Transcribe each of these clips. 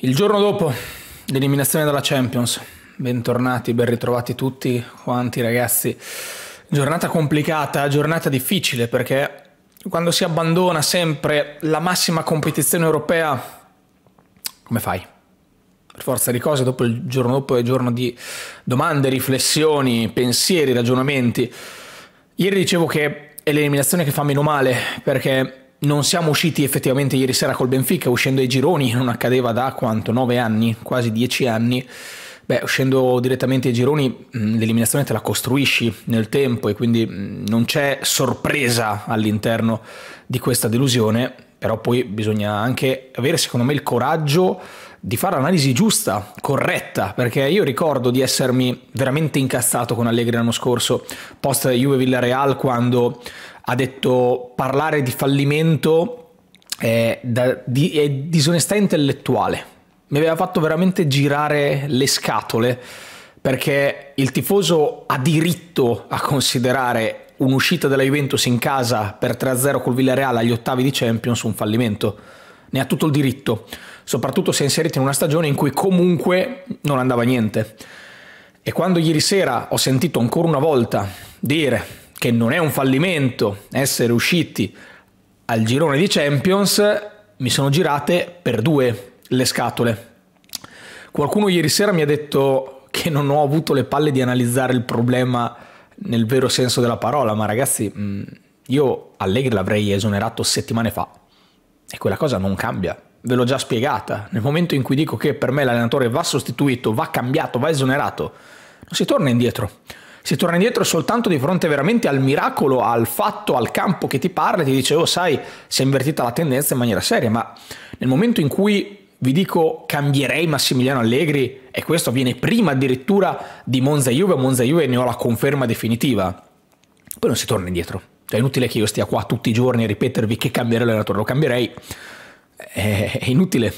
Il giorno dopo l'eliminazione dalla Champions, bentornati, ben ritrovati tutti quanti ragazzi. Giornata complicata, giornata difficile perché quando si abbandona sempre la massima competizione europea, come fai? Per forza di cose, dopo il giorno dopo è giorno di domande, riflessioni, pensieri, ragionamenti. Ieri dicevo che è l'eliminazione che fa meno male perché non siamo usciti effettivamente ieri sera col Benfica, uscendo ai gironi, non accadeva da quanto? 9 anni, quasi 10 anni. Beh, uscendo direttamente ai gironi, mm, l'eliminazione te la costruisci nel tempo e quindi mm, non c'è sorpresa all'interno di questa delusione, però poi bisogna anche avere, secondo me, il coraggio di fare l'analisi giusta, corretta, perché io ricordo di essermi veramente incazzato con Allegri l'anno scorso, post Juve Villarreal, quando ha detto parlare di fallimento è, da, di, è disonestà intellettuale. Mi aveva fatto veramente girare le scatole perché il tifoso ha diritto a considerare un'uscita della Juventus in casa per 3-0 col Villarreal agli ottavi di Champions un fallimento. Ne ha tutto il diritto soprattutto se è inserito in una stagione in cui comunque non andava niente. E quando ieri sera ho sentito ancora una volta dire che non è un fallimento essere usciti al girone di Champions, mi sono girate per due le scatole. Qualcuno ieri sera mi ha detto che non ho avuto le palle di analizzare il problema nel vero senso della parola, ma ragazzi, mm, io Allegri l'avrei esonerato settimane fa e quella cosa non cambia ve l'ho già spiegata, nel momento in cui dico che per me l'allenatore va sostituito, va cambiato, va esonerato, non si torna indietro. Si torna indietro soltanto di fronte veramente al miracolo, al fatto, al campo che ti parla e ti dice, oh sai, si è invertita la tendenza in maniera seria, ma nel momento in cui vi dico cambierei Massimiliano Allegri, e questo avviene prima addirittura di Monza Juve, Monza Juve ne ho la conferma definitiva, poi non si torna indietro. Cioè, è inutile che io stia qua tutti i giorni a ripetervi che cambierei l'allenatore, lo cambierei è inutile.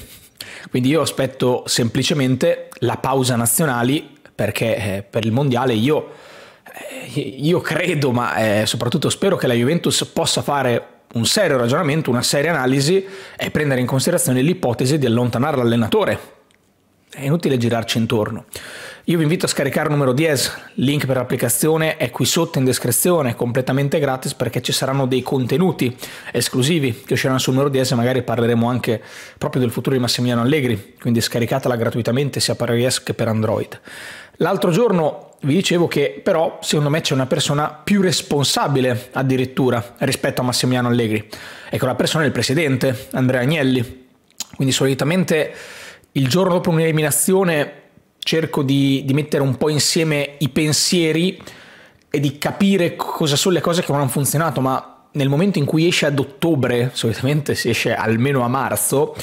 Quindi io aspetto semplicemente la pausa nazionali perché eh, per il mondiale io, eh, io credo, ma eh, soprattutto spero che la Juventus possa fare un serio ragionamento, una seria analisi e prendere in considerazione l'ipotesi di allontanare l'allenatore. È inutile girarci intorno. Io vi invito a scaricare il numero 10, link per l'applicazione è qui sotto in descrizione, completamente gratis perché ci saranno dei contenuti esclusivi che usciranno sul numero 10 e magari parleremo anche proprio del futuro di Massimiliano Allegri, quindi scaricatela gratuitamente sia per iOS che per Android. L'altro giorno vi dicevo che però secondo me c'è una persona più responsabile addirittura rispetto a Massimiliano Allegri e ecco, la persona è il presidente Andrea Agnelli. Quindi solitamente il giorno dopo un'eliminazione cerco di, di mettere un po' insieme i pensieri e di capire cosa sono le cose che non hanno funzionato, ma nel momento in cui esce ad ottobre, solitamente si esce almeno a marzo,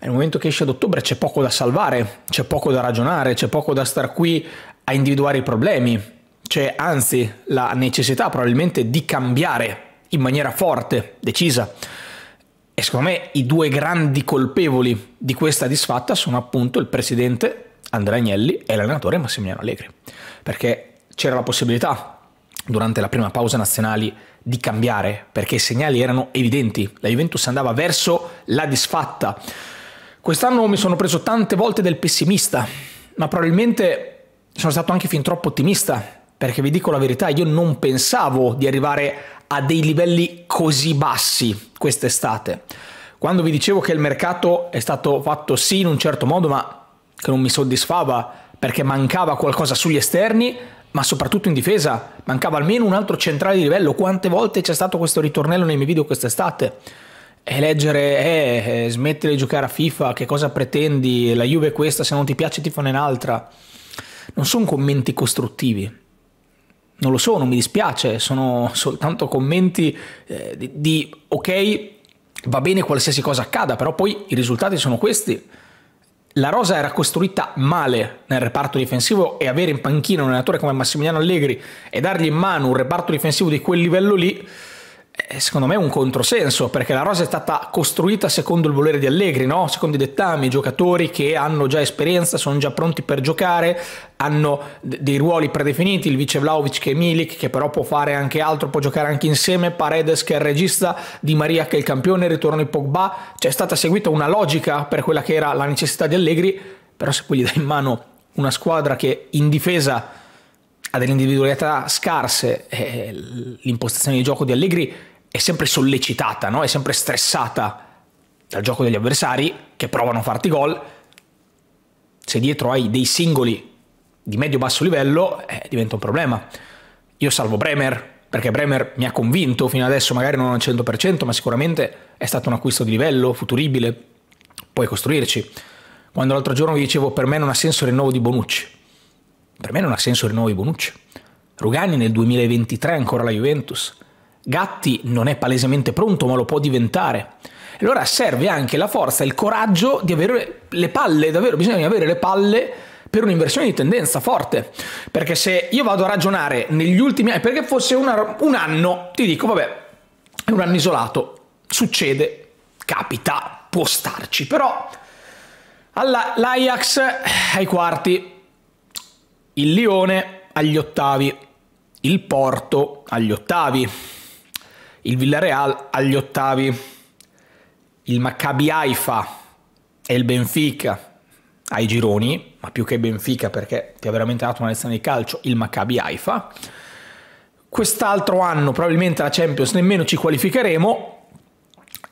nel momento che esce ad ottobre c'è poco da salvare, c'è poco da ragionare, c'è poco da star qui a individuare i problemi, c'è anzi la necessità probabilmente di cambiare in maniera forte, decisa. E secondo me i due grandi colpevoli di questa disfatta sono appunto il presidente Andrea Agnelli e l'allenatore Massimiliano Allegri, perché c'era la possibilità durante la prima pausa nazionale di cambiare, perché i segnali erano evidenti, la Juventus andava verso la disfatta. Quest'anno mi sono preso tante volte del pessimista, ma probabilmente sono stato anche fin troppo ottimista, perché vi dico la verità, io non pensavo di arrivare a dei livelli così bassi quest'estate. Quando vi dicevo che il mercato è stato fatto sì in un certo modo, ma che non mi soddisfava perché mancava qualcosa sugli esterni, ma soprattutto in difesa mancava almeno un altro centrale di livello. Quante volte c'è stato questo ritornello nei miei video quest'estate? E leggere, eh, eh smettere di giocare a FIFA, che cosa pretendi, la Juve è questa, se non ti piace ti fanno un'altra. Non sono commenti costruttivi. Non lo sono, mi dispiace, sono soltanto commenti eh, di, di ok, va bene qualsiasi cosa accada, però poi i risultati sono questi la rosa era costruita male nel reparto difensivo e avere in panchina un allenatore come Massimiliano Allegri e dargli in mano un reparto difensivo di quel livello lì eh, secondo me è un controsenso perché la rosa è stata costruita secondo il volere di Allegri, no? secondo i dettami, giocatori che hanno già esperienza, sono già pronti per giocare, hanno dei ruoli predefiniti, il vice Vlaovic che è Milik che però può fare anche altro, può giocare anche insieme, Paredes che è il regista, Di Maria che è il campione, ritorno di Pogba, cioè, è stata seguita una logica per quella che era la necessità di Allegri, però se poi gli dai in mano una squadra che in difesa ha delle individualità scarse, eh, l'impostazione di gioco di Allegri è sempre sollecitata, no? è sempre stressata dal gioco degli avversari che provano a farti gol. Se dietro hai dei singoli di medio-basso livello, eh, diventa un problema. Io salvo Bremer, perché Bremer mi ha convinto fino adesso, magari non al 100%, ma sicuramente è stato un acquisto di livello, futuribile, puoi costruirci. Quando l'altro giorno vi dicevo, per me non ha senso il rinnovo di Bonucci per me non ha senso il nuovo Bonucci. Rugani nel 2023 ancora la Juventus. Gatti non è palesemente pronto, ma lo può diventare. Allora serve anche la forza, il coraggio di avere le palle, davvero bisogna avere le palle per un'inversione di tendenza forte. Perché se io vado a ragionare negli ultimi anni, perché fosse una, un anno, ti dico, vabbè, è un anno isolato, succede, capita, può starci, però all'Ajax eh, ai quarti il Lione agli ottavi, il Porto agli ottavi, il Villarreal agli ottavi, il Maccabi Haifa e il Benfica ai gironi, ma più che Benfica perché ti ha veramente dato una lezione di calcio, il Maccabi Haifa. Quest'altro anno probabilmente la Champions nemmeno ci qualificheremo.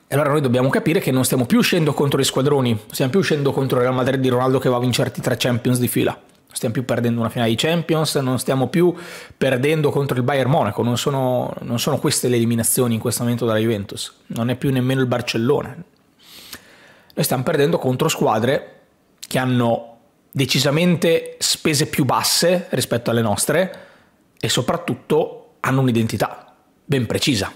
E allora noi dobbiamo capire che non stiamo più uscendo contro gli squadroni, stiamo più uscendo contro il Real Madrid di Ronaldo che va a vincerti tre Champions di fila stiamo più perdendo una finale di Champions, non stiamo più perdendo contro il Bayern Monaco, non sono, non sono queste le eliminazioni in questo momento dalla Juventus, non è più nemmeno il Barcellona. Noi stiamo perdendo contro squadre che hanno decisamente spese più basse rispetto alle nostre e soprattutto hanno un'identità ben precisa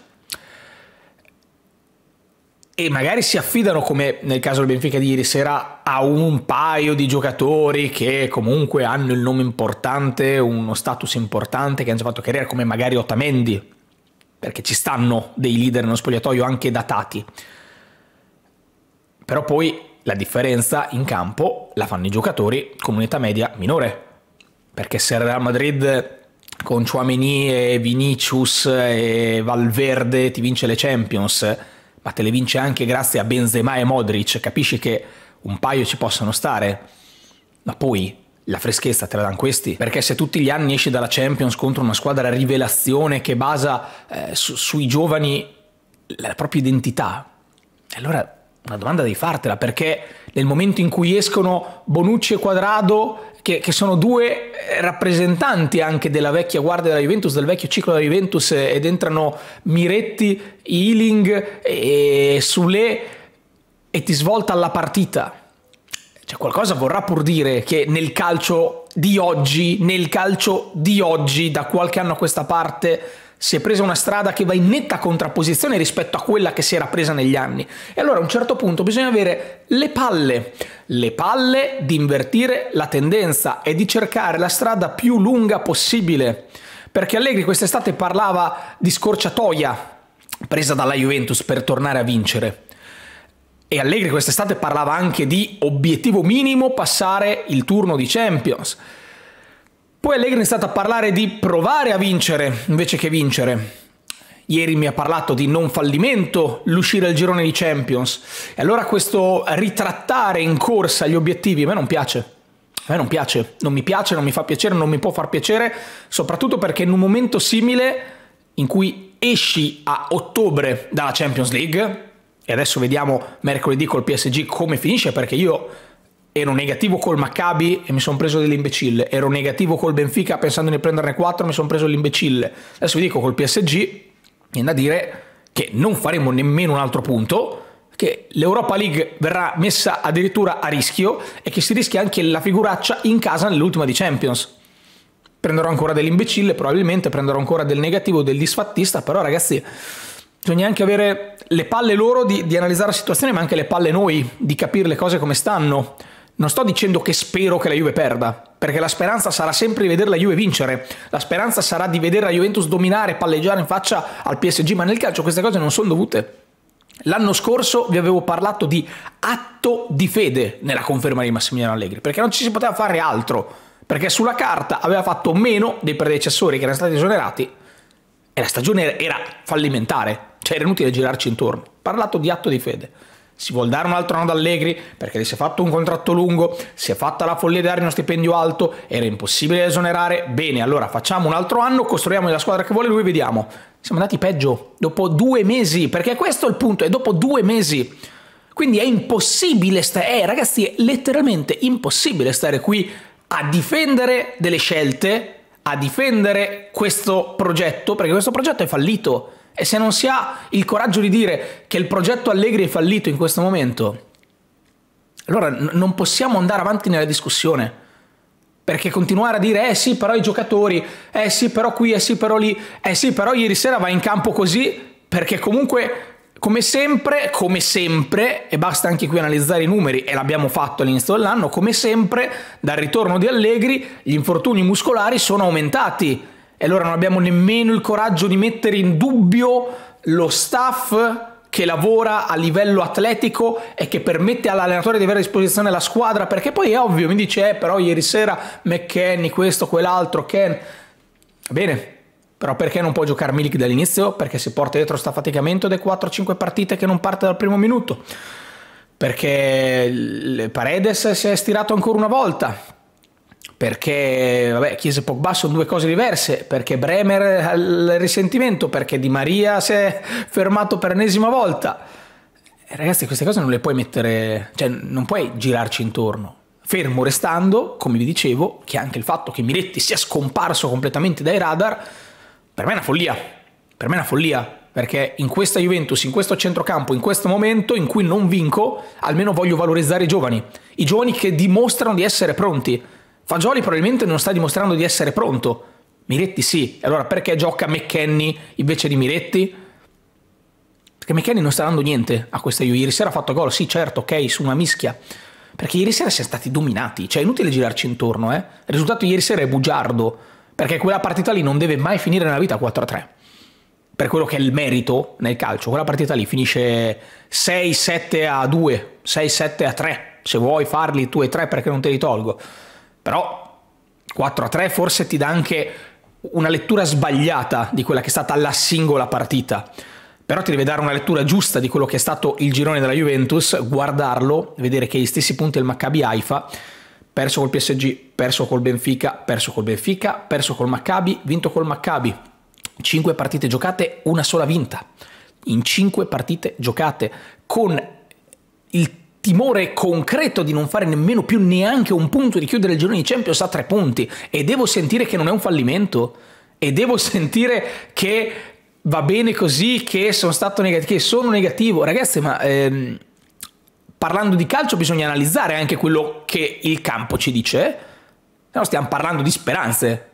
e magari si affidano, come nel caso del Benfica di ieri sera, a un paio di giocatori che comunque hanno il nome importante, uno status importante, che hanno già fatto carriera, come magari Otamendi, perché ci stanno dei leader nello spogliatoio anche datati. Però poi la differenza in campo la fanno i giocatori con un'età media minore, perché se il Real Madrid con Chouameni e Vinicius e Valverde ti vince le Champions ma te le vince anche grazie a Benzema e Modric, capisci che un paio ci possono stare, ma poi la freschezza te la danno questi, perché se tutti gli anni esci dalla Champions contro una squadra rivelazione che basa eh, su, sui giovani la propria identità, allora una domanda devi fartela perché nel momento in cui escono Bonucci e Quadrado, che, che, sono due eh, rappresentanti anche della vecchia guardia della Juventus, del vecchio ciclo della Juventus, eh, ed entrano Miretti, Ealing e Sule e ti svolta la partita. Cioè qualcosa vorrà pur dire che nel calcio di oggi, nel calcio di oggi, da qualche anno a questa parte, si è presa una strada che va in netta contrapposizione rispetto a quella che si era presa negli anni. E allora a un certo punto bisogna avere le palle, le palle di invertire la tendenza e di cercare la strada più lunga possibile. Perché Allegri quest'estate parlava di scorciatoia presa dalla Juventus per tornare a vincere. E Allegri quest'estate parlava anche di obiettivo minimo passare il turno di Champions. Poi Allegri è stato a parlare di provare a vincere invece che vincere. Ieri mi ha parlato di non fallimento l'uscire al girone di Champions. E allora questo ritrattare in corsa gli obiettivi a me non piace. A me non piace, non mi piace, non mi fa piacere, non mi può far piacere, soprattutto perché in un momento simile in cui esci a ottobre dalla Champions League, e adesso vediamo mercoledì col PSG come finisce, perché io ero negativo col Maccabi e mi sono preso dell'imbecille, ero negativo col Benfica pensando di prenderne 4 mi sono preso dell'imbecille, adesso vi dico col PSG, viene da dire che non faremo nemmeno un altro punto, che l'Europa League verrà messa addirittura a rischio e che si rischia anche la figuraccia in casa nell'ultima di Champions. Prenderò ancora dell'imbecille, probabilmente prenderò ancora del negativo, del disfattista, però ragazzi bisogna anche avere le palle loro di, di analizzare la situazione, ma anche le palle noi di capire le cose come stanno. Non sto dicendo che spero che la Juve perda, perché la speranza sarà sempre di vedere la Juve vincere, la speranza sarà di vedere la Juventus dominare, palleggiare in faccia al PSG, ma nel calcio queste cose non sono dovute. L'anno scorso vi avevo parlato di atto di fede nella conferma di Massimiliano Allegri, perché non ci si poteva fare altro, perché sulla carta aveva fatto meno dei predecessori che erano stati esonerati e la stagione era fallimentare, cioè era inutile girarci intorno. Parlato di atto di fede. Si vuol dare un altro anno ad Allegri perché gli si è fatto un contratto lungo, si è fatta la follia di dare uno stipendio alto, era impossibile esonerare. Bene, allora facciamo un altro anno, costruiamo la squadra che vuole lui, e vediamo. Siamo andati peggio dopo due mesi, perché questo è il punto, è dopo due mesi. Quindi è impossibile stare, eh, ragazzi, è letteralmente impossibile stare qui a difendere delle scelte, a difendere questo progetto, perché questo progetto è fallito. E se non si ha il coraggio di dire che il progetto Allegri è fallito in questo momento, allora non possiamo andare avanti nella discussione. Perché continuare a dire, eh sì, però i giocatori, eh sì, però qui, eh sì, però lì, eh sì, però ieri sera va in campo così, perché comunque come sempre, come sempre, e basta anche qui analizzare i numeri, e l'abbiamo fatto all'inizio dell'anno, come sempre, dal ritorno di Allegri gli infortuni muscolari sono aumentati e allora non abbiamo nemmeno il coraggio di mettere in dubbio lo staff che lavora a livello atletico e che permette all'allenatore di avere a disposizione la squadra, perché poi è ovvio, mi dice, eh, però ieri sera McKenny, questo, quell'altro, Ken... Bene, però perché non può giocare Milik dall'inizio? Perché si porta dietro sta faticamento delle 4-5 partite che non parte dal primo minuto. Perché Paredes si è stirato ancora una volta perché vabbè, Chiesa e Pogba sono due cose diverse, perché Bremer ha il risentimento, perché Di Maria si è fermato per l'ennesima volta. Eh, ragazzi, queste cose non le puoi mettere, cioè non puoi girarci intorno. Fermo restando, come vi dicevo, che anche il fatto che Miretti sia scomparso completamente dai radar, per me è una follia. Per me è una follia, perché in questa Juventus, in questo centrocampo, in questo momento in cui non vinco, almeno voglio valorizzare i giovani. I giovani che dimostrano di essere pronti Fagioli probabilmente non sta dimostrando di essere pronto. Miretti sì, allora perché gioca McKenny invece di Miretti? Perché McKenny non sta dando niente a questa Juve. Ieri sera ha fatto gol, sì certo, ok, su una mischia. Perché ieri sera siamo stati dominati, cioè è inutile girarci intorno, eh. Il risultato ieri sera è bugiardo, perché quella partita lì non deve mai finire nella vita 4-3. Per quello che è il merito nel calcio, quella partita lì finisce 6-7 2, 6-7 3. Se vuoi farli tu e tre perché non te li tolgo però 4 a 3 forse ti dà anche una lettura sbagliata di quella che è stata la singola partita. Però ti deve dare una lettura giusta di quello che è stato il girone della Juventus, guardarlo, vedere che gli stessi punti del Maccabi Haifa, perso col PSG, perso col Benfica, perso col Benfica, perso col Maccabi, vinto col Maccabi. 5 partite giocate, una sola vinta. In 5 partite giocate con il timore concreto di non fare nemmeno più neanche un punto di chiudere il girone di Champions a tre punti e devo sentire che non è un fallimento e devo sentire che va bene così, che sono stato negativo, che sono negativo. Ragazzi, ma ehm, parlando di calcio bisogna analizzare anche quello che il campo ci dice. No, stiamo parlando di speranze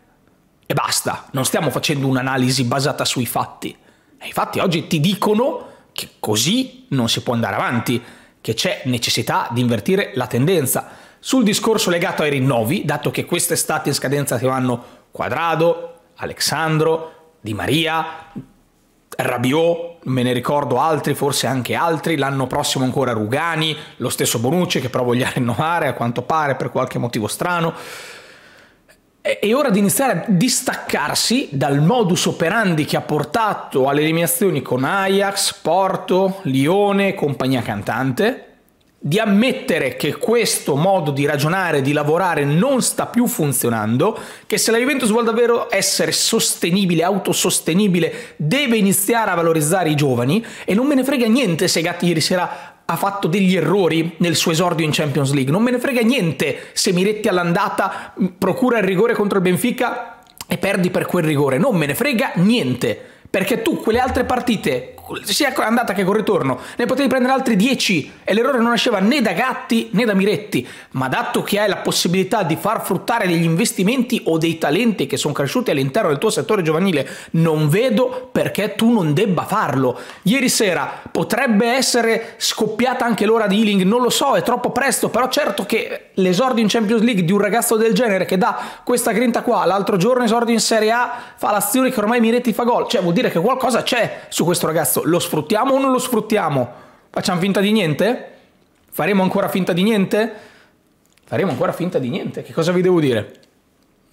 e basta, non stiamo facendo un'analisi basata sui fatti. E fatti oggi ti dicono che così non si può andare avanti che c'è necessità di invertire la tendenza. Sul discorso legato ai rinnovi, dato che quest'estate in scadenza si vanno Quadrado, Alexandro, Di Maria, Rabiot, me ne ricordo altri, forse anche altri, l'anno prossimo ancora Rugani, lo stesso Bonucci che però voglia rinnovare a quanto pare per qualche motivo strano è ora di iniziare a distaccarsi dal modus operandi che ha portato alle eliminazioni con Ajax, Porto, Lione, e compagnia cantante, di ammettere che questo modo di ragionare, di lavorare non sta più funzionando, che se la Juventus vuole davvero essere sostenibile, autosostenibile, deve iniziare a valorizzare i giovani e non me ne frega niente se Gatti ieri sera ha fatto degli errori nel suo esordio in Champions League. Non me ne frega niente se Miretti all'andata mm, procura il rigore contro il Benfica e perdi per quel rigore. Non me ne frega niente perché tu quelle altre partite, sia andata che con ritorno, ne potevi prendere altri 10 e l'errore non nasceva né da Gatti né da Miretti, ma dato che hai la possibilità di far fruttare degli investimenti o dei talenti che sono cresciuti all'interno del tuo settore giovanile, non vedo perché tu non debba farlo. Ieri sera potrebbe essere scoppiata anche l'ora di Healing, non lo so, è troppo presto, però certo che l'esordio in Champions League di un ragazzo del genere che dà questa grinta qua, l'altro giorno esordio in Serie A, fa l'azione che ormai Miretti fa gol, cioè vuol dire dire che qualcosa c'è su questo ragazzo. Lo sfruttiamo o non lo sfruttiamo? Facciamo finta di niente? Faremo ancora finta di niente? Faremo ancora finta di niente. Che cosa vi devo dire?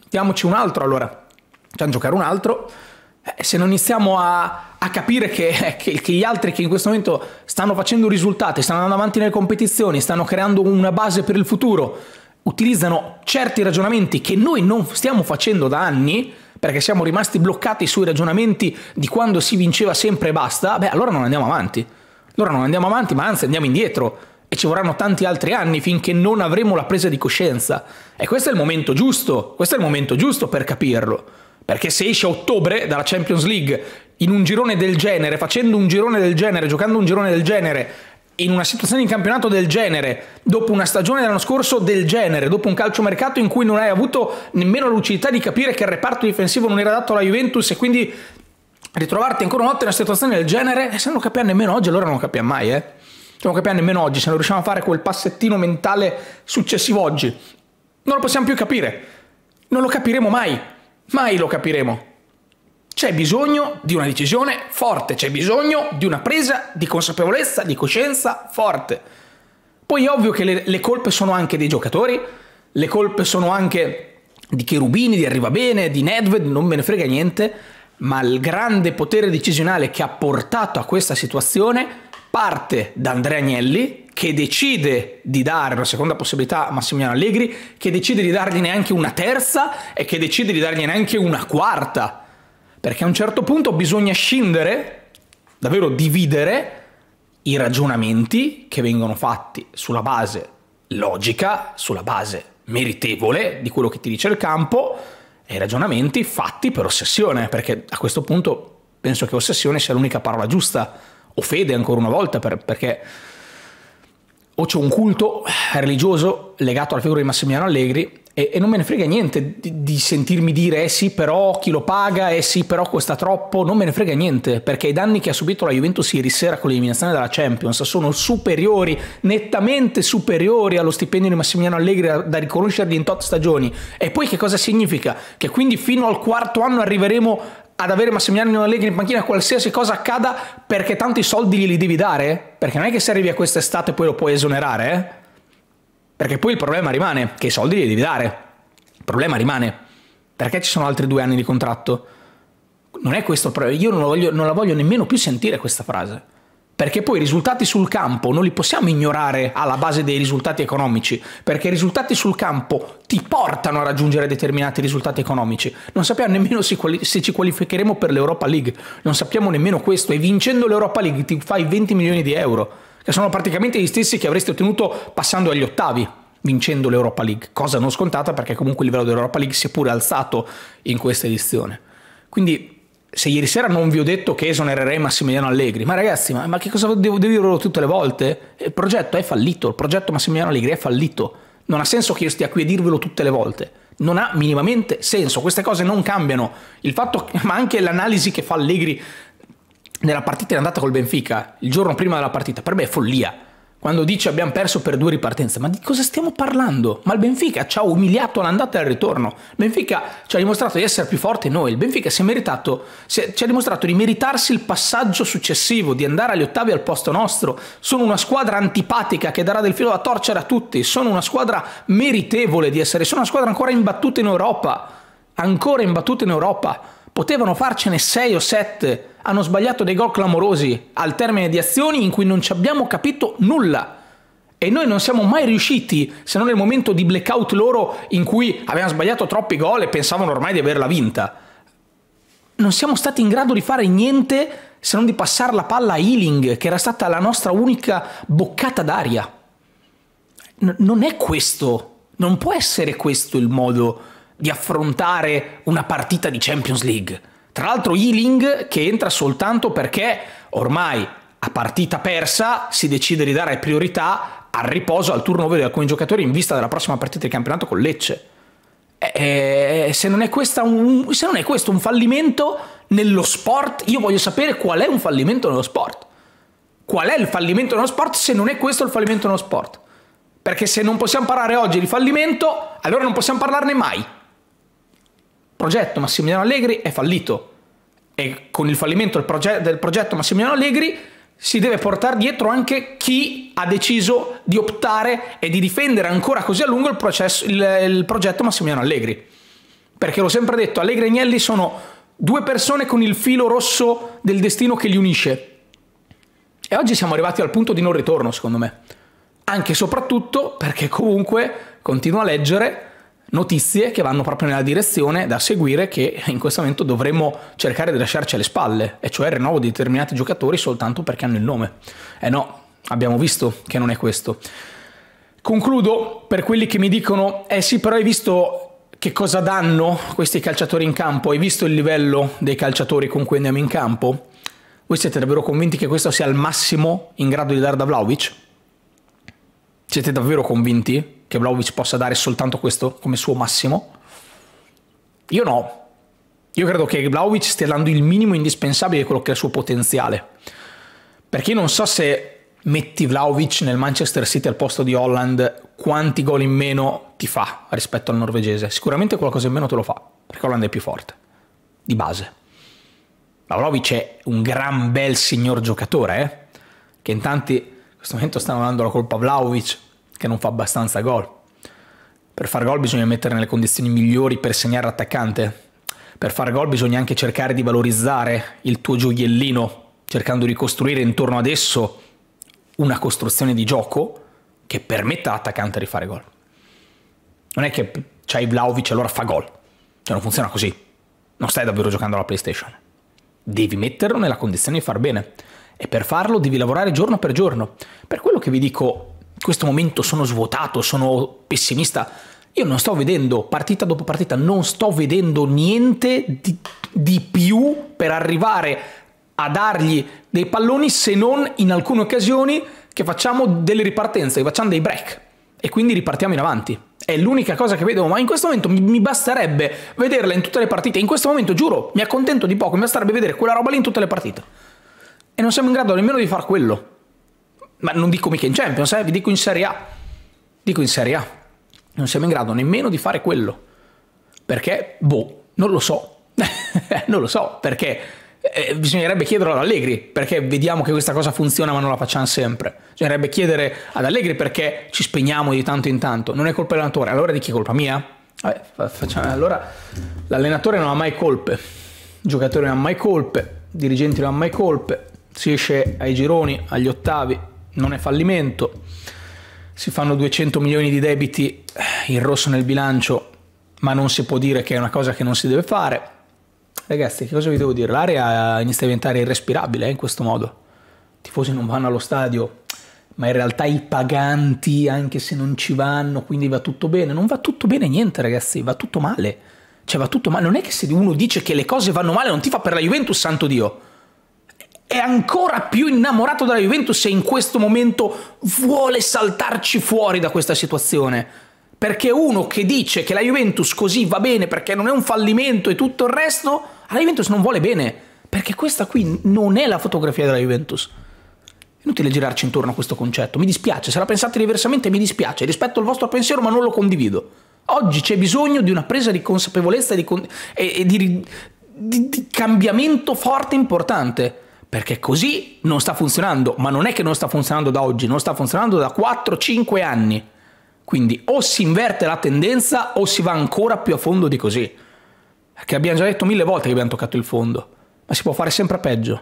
Diamoci un altro allora. Facciamo giocare un altro. Eh, se non iniziamo a, a capire che, eh, che, che, gli altri che in questo momento stanno facendo risultati, stanno andando avanti nelle competizioni, stanno creando una base per il futuro, utilizzano certi ragionamenti che noi non stiamo facendo da anni, perché siamo rimasti bloccati sui ragionamenti di quando si vinceva sempre e basta, beh allora non andiamo avanti. Allora non andiamo avanti, ma anzi andiamo indietro e ci vorranno tanti altri anni finché non avremo la presa di coscienza. E questo è il momento giusto, questo è il momento giusto per capirlo. Perché se esce a ottobre dalla Champions League in un girone del genere, facendo un girone del genere, giocando un girone del genere in una situazione di campionato del genere, dopo una stagione dell'anno scorso del genere, dopo un calciomercato in cui non hai avuto nemmeno la lucidità di capire che il reparto difensivo non era adatto alla Juventus e quindi ritrovarti ancora una volta in una situazione del genere, e se non lo capiamo nemmeno oggi, allora non lo capiamo mai, eh. Non lo capiamo nemmeno oggi, se non riusciamo a fare quel passettino mentale successivo oggi, non lo possiamo più capire. Non lo capiremo mai. Mai lo capiremo. C'è bisogno di una decisione forte, c'è bisogno di una presa di consapevolezza, di coscienza forte. Poi è ovvio che le, le colpe sono anche dei giocatori, le colpe sono anche di Cherubini, di Arriva Bene, di Nedved, non me ne frega niente, ma il grande potere decisionale che ha portato a questa situazione parte da Andrea Agnelli, che decide di dare una seconda possibilità a Massimiliano Allegri, che decide di dargli neanche una terza e che decide di dargli neanche una quarta. Perché a un certo punto bisogna scindere, davvero dividere, i ragionamenti che vengono fatti sulla base logica, sulla base meritevole di quello che ti dice il campo, e i ragionamenti fatti per ossessione, perché a questo punto penso che ossessione sia l'unica parola giusta, o fede ancora una volta, per, perché o c'è un culto religioso legato alla figura di Massimiliano Allegri, e, e non me ne frega niente di, di, sentirmi dire eh sì però chi lo paga, eh sì però costa troppo, non me ne frega niente perché i danni che ha subito la Juventus ieri sera con l'eliminazione dalla Champions sono superiori, nettamente superiori allo stipendio di Massimiliano Allegri da, da riconoscergli in tot stagioni e poi che cosa significa? Che quindi fino al quarto anno arriveremo ad avere Massimiliano Allegri in panchina qualsiasi cosa accada perché tanti soldi glieli devi dare? Perché non è che se arrivi a quest'estate poi lo puoi esonerare, eh? Perché poi il problema rimane che i soldi li devi dare. Il problema rimane. Perché ci sono altri due anni di contratto? Non è questo il problema. Io non, voglio, non la voglio nemmeno più sentire questa frase. Perché poi i risultati sul campo non li possiamo ignorare alla base dei risultati economici, perché i risultati sul campo ti portano a raggiungere determinati risultati economici. Non sappiamo nemmeno se, ci qualificheremo per l'Europa League, non sappiamo nemmeno questo e vincendo l'Europa League ti fai 20 milioni di euro che sono praticamente gli stessi che avreste ottenuto passando agli ottavi vincendo l'Europa League, cosa non scontata perché comunque il livello dell'Europa League si è pure alzato in questa edizione. Quindi se ieri sera non vi ho detto che esonererei Massimiliano Allegri, ma ragazzi, ma, ma che cosa devo, devo dirlo tutte le volte? Il progetto è fallito, il progetto Massimiliano Allegri è fallito. Non ha senso che io stia qui a dirvelo tutte le volte. Non ha minimamente senso, queste cose non cambiano. Il fatto, ma anche l'analisi che fa Allegri nella partita in andata col Benfica, il giorno prima della partita, per me è follia. Quando dice abbiamo perso per due ripartenze, ma di cosa stiamo parlando? Ma il Benfica ci ha umiliato all'andata e al ritorno. Il Benfica ci ha dimostrato di essere più forte noi. Il Benfica si è meritato, si è, ci ha dimostrato di meritarsi il passaggio successivo, di andare agli ottavi al posto nostro. Sono una squadra antipatica che darà del filo da torcere a tutti. Sono una squadra meritevole di essere. Sono una squadra ancora imbattuta in Europa. Ancora imbattuta in Europa Potevano farcene 6 o 7. Hanno sbagliato dei gol clamorosi al termine di azioni in cui non ci abbiamo capito nulla. E noi non siamo mai riusciti, se non nel momento di blackout loro in cui avevano sbagliato troppi gol e pensavano ormai di averla vinta. Non siamo stati in grado di fare niente se non di passare la palla a Ealing, che era stata la nostra unica boccata d'aria. N non è questo, non può essere questo il modo di affrontare una partita di Champions League. Tra l'altro Ealing che entra soltanto perché ormai a partita persa si decide di dare priorità al riposo, al turnover di alcuni giocatori in vista della prossima partita di campionato con Lecce. E, eh, eh, se, non un, se non è questo un fallimento nello sport, io voglio sapere qual è un fallimento nello sport. Qual è il fallimento nello sport se non è questo il fallimento nello sport? Perché se non possiamo parlare oggi di fallimento, allora non possiamo parlarne mai progetto Massimiliano Allegri è fallito e con il fallimento del, proget del progetto Massimiliano Allegri si deve portare dietro anche chi ha deciso di optare e di difendere ancora così a lungo il, processo, il, il progetto Massimiliano Allegri. Perché l'ho sempre detto, Allegri e Agnelli sono due persone con il filo rosso del destino che li unisce. E oggi siamo arrivati al punto di non ritorno, secondo me. Anche e soprattutto perché comunque, continuo a leggere, notizie che vanno proprio nella direzione da seguire che in questo momento dovremmo cercare di lasciarci alle spalle, e cioè il rinnovo di determinati giocatori soltanto perché hanno il nome. Eh no, abbiamo visto che non è questo. Concludo per quelli che mi dicono, eh sì però hai visto che cosa danno questi calciatori in campo? Hai visto il livello dei calciatori con cui andiamo in campo? Voi siete davvero convinti che questo sia il massimo in grado di dare da Vlaovic? Siete davvero convinti? che Vlaovic possa dare soltanto questo come suo massimo? Io no. Io credo che Vlaovic stia dando il minimo indispensabile di quello che è il suo potenziale. Perché io non so se metti Vlaovic nel Manchester City al posto di Holland, quanti gol in meno ti fa rispetto al norvegese. Sicuramente qualcosa in meno te lo fa, perché Holland è più forte, di base. Ma Vlaovic è un gran bel signor giocatore, eh? che in tanti in questo momento stanno dando la colpa a Vlaovic, che non fa abbastanza gol. Per far gol bisogna mettere nelle condizioni migliori per segnare l'attaccante. Per far gol bisogna anche cercare di valorizzare il tuo gioiellino, cercando di costruire intorno ad esso una costruzione di gioco che permetta all'attaccante di fare gol. Non è che c'hai Vlaovic e allora fa gol. Cioè non funziona così. Non stai davvero giocando alla PlayStation. Devi metterlo nella condizione di far bene. E per farlo devi lavorare giorno per giorno. Per quello che vi dico in questo momento sono svuotato, sono pessimista. Io non sto vedendo partita dopo partita, non sto vedendo niente di, di più per arrivare a dargli dei palloni se non in alcune occasioni che facciamo delle ripartenze, che facciamo dei break e quindi ripartiamo in avanti. È l'unica cosa che vedo, ma in questo momento mi, basterebbe vederla in tutte le partite. In questo momento, giuro, mi accontento di poco, mi basterebbe vedere quella roba lì in tutte le partite. E non siamo in grado nemmeno di far quello ma non dico mica in Champions, eh, vi dico in Serie A. Dico in Serie A. Non siamo in grado nemmeno di fare quello. Perché, boh, non lo so. non lo so, perché eh, bisognerebbe chiederlo ad Allegri, perché vediamo che questa cosa funziona ma non la facciamo sempre. Bisognerebbe chiedere ad Allegri perché ci spegniamo di tanto in tanto. Non è colpa dell'allenatore, allora di chi è colpa mia? Vabbè, facciamo, allora l'allenatore non ha mai colpe, il giocatore non ha mai colpe, i dirigenti non hanno mai colpe, si esce ai gironi, agli ottavi, non è fallimento, si fanno 200 milioni di debiti eh, in rosso nel bilancio, ma non si può dire che è una cosa che non si deve fare. Ragazzi, che cosa vi devo dire? L'area inizia a diventare irrespirabile eh, in questo modo. I tifosi non vanno allo stadio, ma in realtà i paganti, anche se non ci vanno, quindi va tutto bene. Non va tutto bene niente, ragazzi, va tutto male. Cioè va tutto male. Non è che se uno dice che le cose vanno male non ti fa per la Juventus, santo Dio è ancora più innamorato della Juventus e in questo momento vuole saltarci fuori da questa situazione. Perché uno che dice che la Juventus così va bene perché non è un fallimento e tutto il resto, alla Juventus non vuole bene. Perché questa qui non è la fotografia della Juventus. Inutile girarci intorno a questo concetto. Mi dispiace, se la pensate diversamente mi dispiace. Rispetto al vostro pensiero ma non lo condivido. Oggi c'è bisogno di una presa di consapevolezza e di, di, di, di cambiamento forte e importante perché così non sta funzionando, ma non è che non sta funzionando da oggi, non sta funzionando da 4-5 anni. Quindi o si inverte la tendenza o si va ancora più a fondo di così. Perché abbiamo già detto mille volte che abbiamo toccato il fondo, ma si può fare sempre peggio.